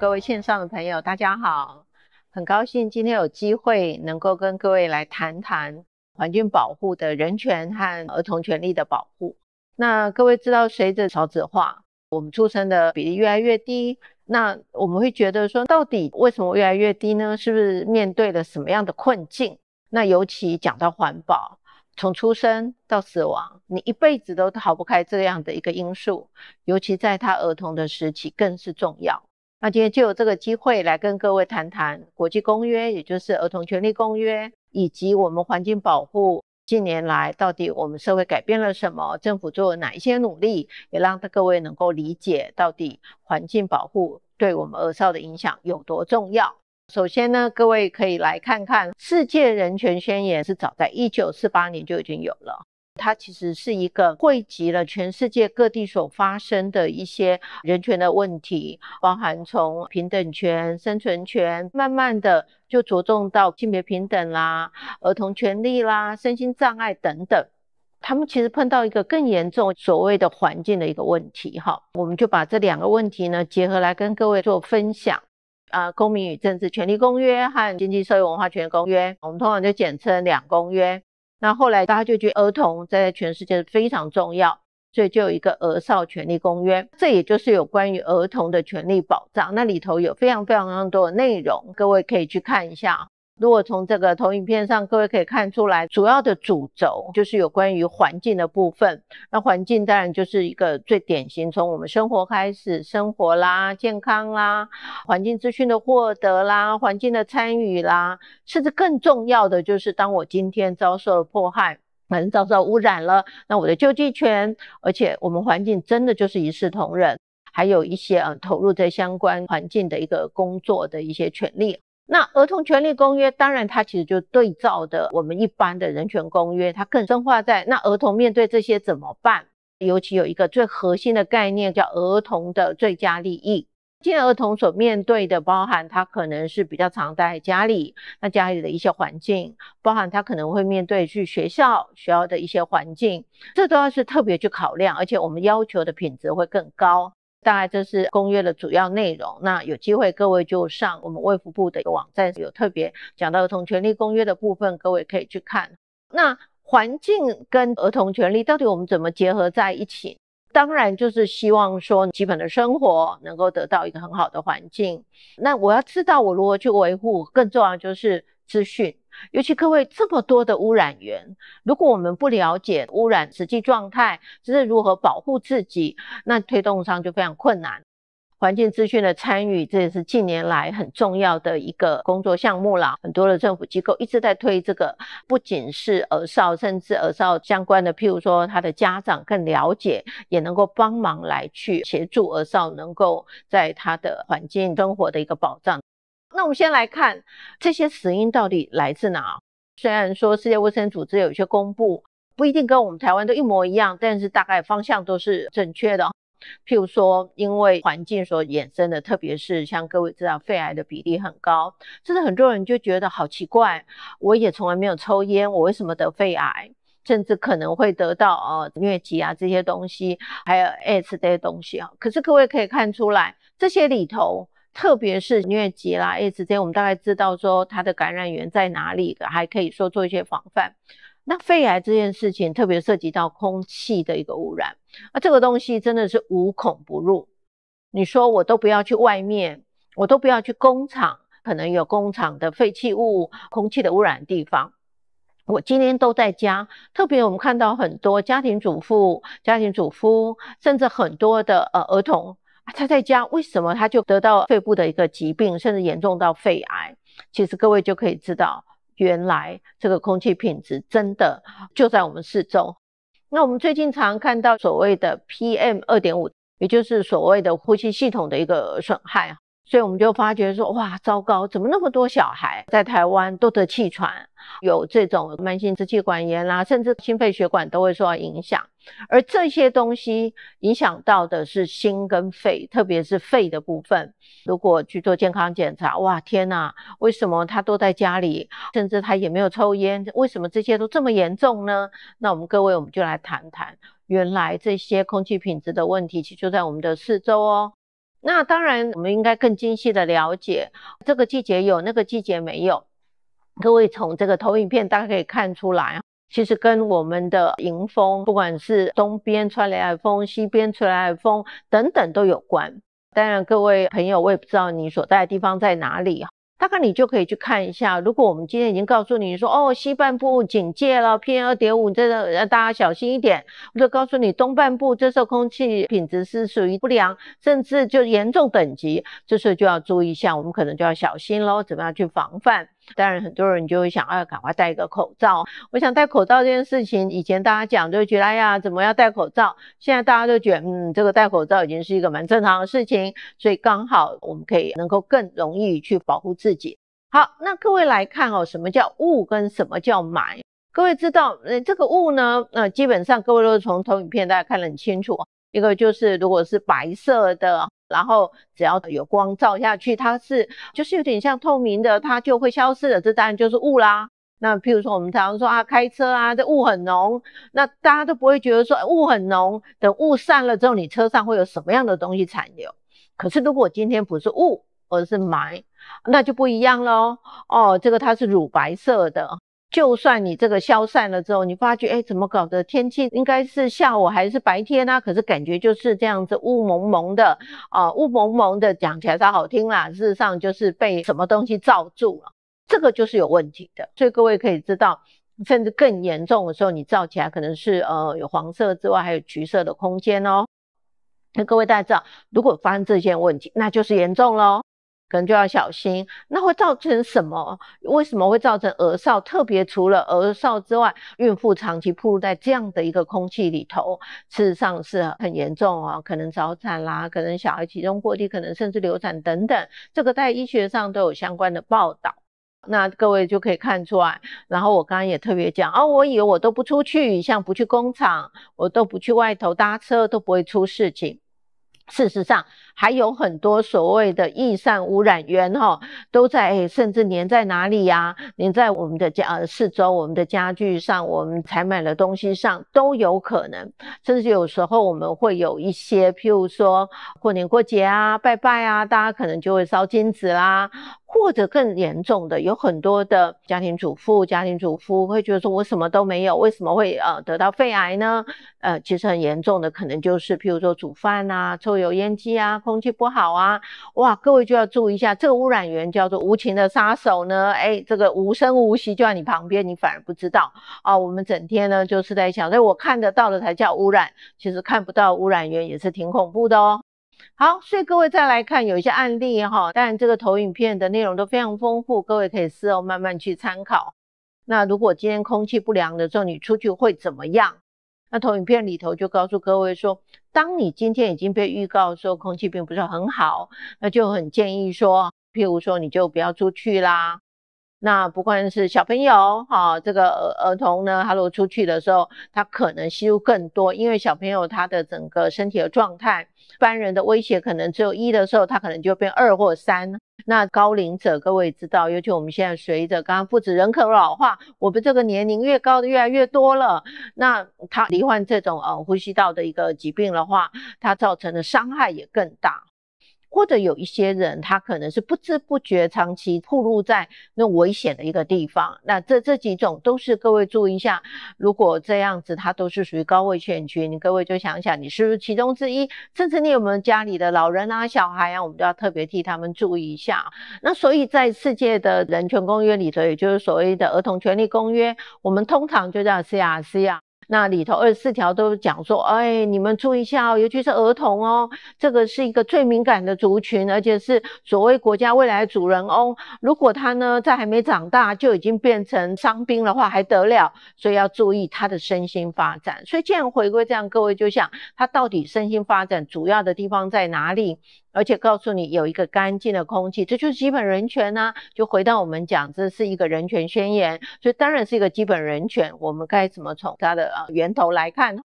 各位线上的朋友，大家好！很高兴今天有机会能够跟各位来谈谈环境保护的人权和儿童权利的保护。那各位知道，随着少子化，我们出生的比例越来越低。那我们会觉得说，到底为什么越来越低呢？是不是面对了什么样的困境？那尤其讲到环保，从出生到死亡，你一辈子都逃不开这样的一个因素。尤其在他儿童的时期，更是重要。那今天就有这个机会来跟各位谈谈国际公约，也就是《儿童权利公约》，以及我们环境保护近年来到底我们社会改变了什么，政府做了哪一些努力，也让各位能够理解到底环境保护对我们儿少的影响有多重要。首先呢，各位可以来看看《世界人权宣言》，是早在一九四八年就已经有了。它其实是一个汇集了全世界各地所发生的一些人权的问题，包含从平等权、生存权，慢慢的就着重到性别平等啦、儿童权利啦、身心障碍等等。他们其实碰到一个更严重所谓的环境的一个问题，哈，我们就把这两个问题呢结合来跟各位做分享。啊，公民与政治权利公约和经济、社会、文化权利公约，我们通常就简称两公约。那后来大家就觉得儿童在全世界非常重要，所以就有一个《儿少权利公约》，这也就是有关于儿童的权利保障。那里头有非常非常非常多的内容，各位可以去看一下。如果从这个投影片上，各位可以看出来，主要的主轴就是有关于环境的部分。那环境当然就是一个最典型，从我们生活开始，生活啦、健康啦、环境资讯的获得啦、环境的参与啦，甚至更重要的就是，当我今天遭受了迫害，反正遭受污染了，那我的救济权，而且我们环境真的就是一视同仁，还有一些呃，投入在相关环境的一个工作的一些权利。那儿童权利公约，当然它其实就对照的我们一般的人权公约，它更深化在那儿童面对这些怎么办？尤其有一个最核心的概念叫儿童的最佳利益。现在儿童所面对的，包含他可能是比较常待家里，那家里的一些环境，包含他可能会面对去学校，学校的一些环境，这都要是特别去考量，而且我们要求的品质会更高。大概这是公约的主要内容。那有机会，各位就上我们卫福部的网站，有特别讲到儿童权利公约的部分，各位可以去看。那环境跟儿童权利到底我们怎么结合在一起？当然就是希望说基本的生活能够得到一个很好的环境。那我要知道我如何去维护，更重要就是资讯。尤其各位这么多的污染源，如果我们不了解污染实际状态，只是如何保护自己，那推动上就非常困难。环境资讯的参与，这也是近年来很重要的一个工作项目啦。很多的政府机构一直在推这个，不仅是儿少，甚至儿少相关的，譬如说他的家长更了解，也能够帮忙来去协助儿少，能够在他的环境生活的一个保障。那我们先来看这些死因到底来自哪？虽然说世界卫生组织有一些公布，不一定跟我们台湾都一模一样，但是大概方向都是正确的。譬如说，因为环境所衍生的，特别是像各位知道肺癌的比例很高，甚至很多人就觉得好奇怪。我也从来没有抽烟，我为什么得肺癌？甚至可能会得到呃疟疾啊这些东西，还有艾滋些东西啊。可是各位可以看出来，这些里头。特别是疟疾啦，哎，之前我们大概知道说它的感染源在哪里，还可以说做一些防范。那肺癌这件事情，特别涉及到空气的一个污染，那这个东西真的是无孔不入。你说我都不要去外面，我都不要去工厂，可能有工厂的废弃物、空气的污染地方，我今天都在家。特别我们看到很多家庭主妇、家庭主夫，甚至很多的呃儿童。他在家为什么他就得到肺部的一个疾病，甚至严重到肺癌？其实各位就可以知道，原来这个空气品质真的就在我们四周。那我们最近常看到所谓的 PM 二点五，也就是所谓的呼吸系统的一个损害啊。所以我们就发觉说，哇，糟糕，怎么那么多小孩在台湾都得气喘，有这种慢性支气管炎啦，甚至心肺血管都会受到影响。而这些东西影响到的是心跟肺，特别是肺的部分。如果去做健康检查，哇，天哪，为什么他都在家里，甚至他也没有抽烟，为什么这些都这么严重呢？那我们各位，我们就来谈谈，原来这些空气品质的问题，其就在我们的四周哦。那当然，我们应该更精细的了解这个季节有，那个季节没有。各位从这个投影片，大家可以看出来，其实跟我们的迎风，不管是东边吹来的风，西边吹来的风等等都有关。当然，各位朋友，我也不知道你所在的地方在哪里。大概你就可以去看一下。如果我们今天已经告诉你说，哦，西半部警戒了 p N 二点五，这个大家小心一点。我就告诉你东半部，这时候空气品质是属于不良，甚至就严重等级，这时候就要注意一下，我们可能就要小心喽，怎么样去防范？当然，很多人就会想，啊，赶快戴一个口罩。我想戴口罩这件事情，以前大家讲就觉得，哎呀，怎么要戴口罩？现在大家都觉得，嗯，这个戴口罩已经是一个蛮正常的事情，所以刚好我们可以能够更容易去保护自己。好，那各位来看哦，什么叫雾跟什么叫霾？各位知道，呃，这个雾呢，那基本上各位都是从投影片大家看得很清楚，一个就是如果是白色的。然后只要有光照下去，它是就是有点像透明的，它就会消失了。这当然就是雾啦。那譬如说，我们常常说啊，开车啊，这雾很浓，那大家都不会觉得说雾很浓。等雾散了之后，你车上会有什么样的东西残留？可是如果今天不是雾，而是霾，那就不一样喽。哦，这个它是乳白色的。就算你这个消散了之后，你发觉，哎，怎么搞的？天气应该是下午还是白天啊？可是感觉就是这样子，雾蒙蒙的啊，雾蒙蒙的。讲起来才好听啦，事实上就是被什么东西罩住了，这个就是有问题的。所以各位可以知道，甚至更严重的时候，你罩起来可能是呃有黄色之外，还有橘色的空间哦。那各位大家知道，如果发生这些问题，那就是严重喽。可能就要小心，那会造成什么？为什么会造成儿少？特别除了儿少之外，孕妇长期暴露在这样的一个空气里头，事实上是很严重啊，可能早产啦，可能小孩体重过低，可能甚至流产等等，这个在医学上都有相关的报道。那各位就可以看出来。然后我刚刚也特别讲，哦，我以为我都不出去，像不去工厂，我都不去外头搭车，都不会出事情。事实上，还有很多所谓的易散污染源，哈，都在甚至粘在哪里呀？粘在我们的家呃，四周、我们的家具上、我们采买的东西上都有可能。甚至有时候我们会有一些，譬如说过年过节啊、拜拜啊，大家可能就会烧金纸啦。或者更严重的，有很多的家庭主妇，家庭主妇会觉得说，我什么都没有，为什么会呃得到肺癌呢？呃，其实很严重的，可能就是譬如说煮饭呐、抽油烟机啊、空气不好啊，哇，各位就要注意一下，这个污染源叫做无情的杀手呢，哎，这个无声无息就在你旁边，你反而不知道啊。我们整天呢就是在想，所以我看得到的才叫污染，其实看不到污染源也是挺恐怖的哦。好，所以各位再来看有一些案例哈，当然这个投影片的内容都非常丰富，各位可以事后慢慢去参考。那如果今天空气不良的时候，你出去会怎么样？那投影片里头就告诉各位说，当你今天已经被预告说空气并不是很好，那就很建议说，譬如说你就不要出去啦。那不管是小朋友哈，这个儿儿童呢，他如果出去的时候，他可能吸入更多，因为小朋友他的整个身体的状态，一般人的威胁可能只有一的时候，他可能就变二或三。那高龄者各位知道，尤其我们现在随着刚刚父子人口老化，我们这个年龄越高的越来越多了，那他罹患这种呃呼吸道的一个疾病的话，它造成的伤害也更大。或者有一些人，他可能是不知不觉长期暴露在那危险的一个地方。那这这几种都是各位注意一下。如果这样子，它都是属于高危险区。你各位就想想，你是不是其中之一？甚至你有没有家里的老人啊、小孩啊，我们都要特别替他们注意一下。那所以在世界的人权公约里头，也就是所谓的儿童权利公约，我们通常就叫 C R C 啊。那里头二十四条都讲说，哎，你们注意一下哦，尤其是儿童哦，这个是一个最敏感的族群，而且是所谓国家未来主人翁。如果他呢在还没长大就已经变成伤兵的话，还得了？所以要注意他的身心发展。所以，既然回归这样，各位就想，他到底身心发展主要的地方在哪里？而且告诉你有一个干净的空气，这就是基本人权呐。就回到我们讲，这是一个人权宣言，所以当然是一个基本人权。我们该怎么从它的呃源头来看？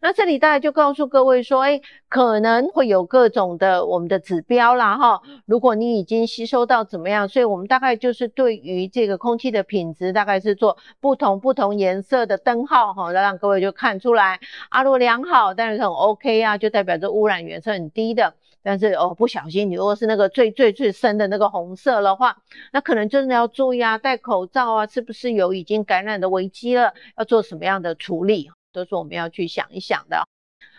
那这里大概就告诉各位说，哎，可能会有各种的我们的指标啦哈。如果你已经吸收到怎么样，所以我们大概就是对于这个空气的品质，大概是做不同不同颜色的灯号哈，让各位就看出来。啊，如果良好，但是很 OK 啊，就代表着污染源是很低的。但是哦，不小心，你如果是那个最最最深的那个红色的话，那可能真的要注意啊，戴口罩啊，是不是有已经感染的危机了？要做什么样的处理，都是我们要去想一想的。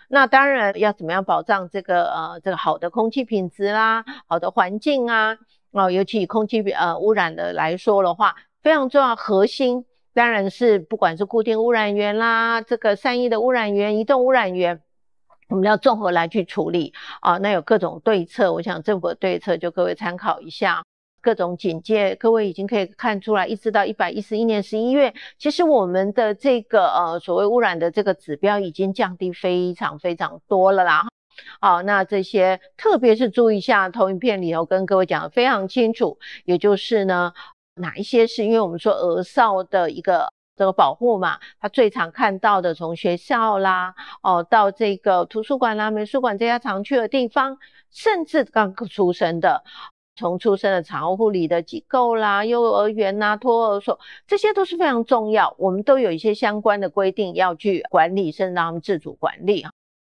那当然要怎么样保障这个呃这个好的空气品质啦，好的环境啊，哦，尤其空气呃污染的来说的话，非常重要核心当然是不管是固定污染源啦，这个善意的污染源，移动污染源。我们要综合来去处理啊，那有各种对策，我想政府的对策就各位参考一下。各种警戒，各位已经可以看出来，一直到一百一十一年十一月，其实我们的这个呃所谓污染的这个指标已经降低非常非常多了啦。好，那这些特别是注意一下，投影片里头跟各位讲的非常清楚，也就是呢哪一些是因为我们说额少的一个。这个保护嘛，他最常看到的，从学校啦，哦，到这个图书馆啦、美术馆这些常去的地方，甚至刚出生的，从出生的产后护理的机构啦、幼儿园呐、托儿所，这些都是非常重要。我们都有一些相关的规定要去管理，甚至让他们自主管理啊。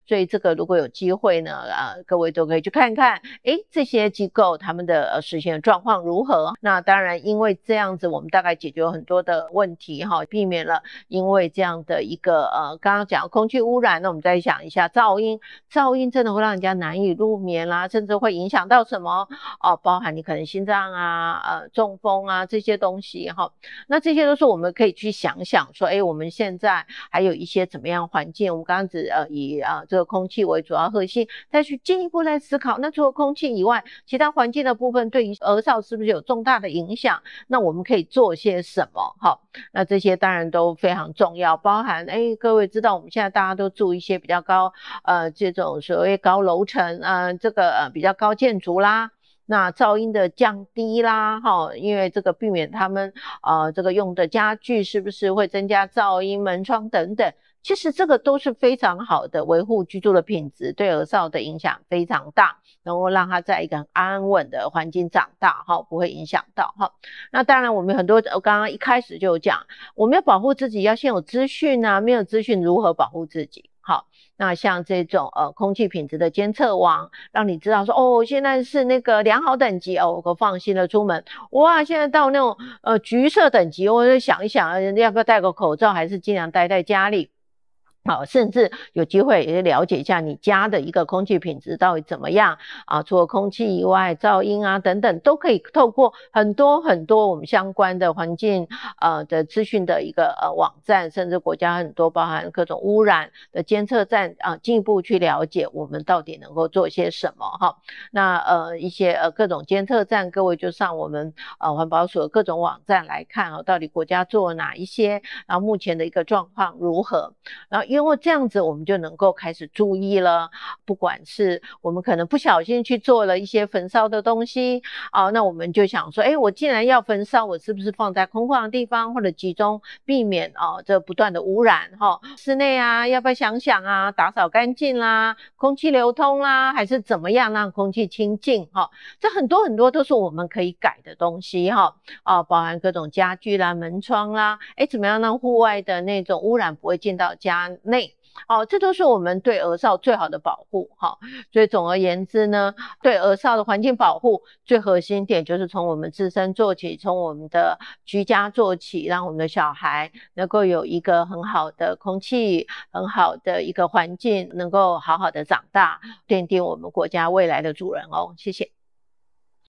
所以这个如果有机会呢，啊，各位都可以去看看，诶，这些机构他们的呃实现状况如何？那当然，因为这样子，我们大概解决很多的问题哈，避免了因为这样的一个呃，刚刚讲空气污染，那我们再想一下噪音，噪音真的会让人家难以入眠啦，甚至会影响到什么哦，包含你可能心脏啊、呃中风啊这些东西哈，那这些都是我们可以去想想说，诶，我们现在还有一些怎么样环境？我们刚刚只呃以啊。这个空气为主要核心，再去进一步来思考。那除了空气以外，其他环境的部分对于耳噪是不是有重大的影响？那我们可以做些什么？好，那这些当然都非常重要，包含哎，各位知道我们现在大家都住一些比较高呃这种所谓高楼层啊，这个呃比较高建筑啦，那噪音的降低啦，哈，因为这个避免他们啊这个用的家具是不是会增加噪音门窗等等。其实这个都是非常好的，维护居住的品质，对儿少的影响非常大，能够让他在一个很安稳的环境长大哈，不会影响到哈。那当然，我们很多刚刚一开始就有讲，我们要保护自己，要先有资讯啊，没有资讯如何保护自己？好，那像这种呃空气品质的监测网，让你知道说哦，现在是那个良好等级哦，我可放心的出门。哇，现在到那种呃橘色等级，我就想一想，要不要戴个口罩，还是尽量待在家里。好，甚至有机会也了解一下你家的一个空气品质到底怎么样啊？除了空气以外，噪音啊等等都可以透过很多很多我们相关的环境呃的资讯的一个呃网站，甚至国家很多包含各种污染的监测站啊，进一步去了解我们到底能够做些什么哈。那呃一些呃各种监测站，各位就上我们呃环保署各种网站来看啊，到底国家做哪一些，然后目前的一个状况如何，然后。因为这样子，我们就能够开始注意了。不管是我们可能不小心去做了一些焚烧的东西啊，那我们就想说，哎，我既然要焚烧，我是不是放在空旷的地方，或者集中，避免啊这不断的污染哈？室内啊，要不要想想啊？打扫干净啦，空气流通啦，还是怎么样让空气清净哈？这很多很多都是我们可以改的东西哈。啊，包含各种家具啦、门窗啦，哎，怎么样让户外的那种污染不会进到家？内哦，这都是我们对鹅少最好的保护哈。所以总而言之呢，对鹅少的环境保护最核心点就是从我们自身做起，从我们的居家做起，让我们的小孩能够有一个很好的空气、很好的一个环境，能够好好的长大，奠定我们国家未来的主人哦。谢谢。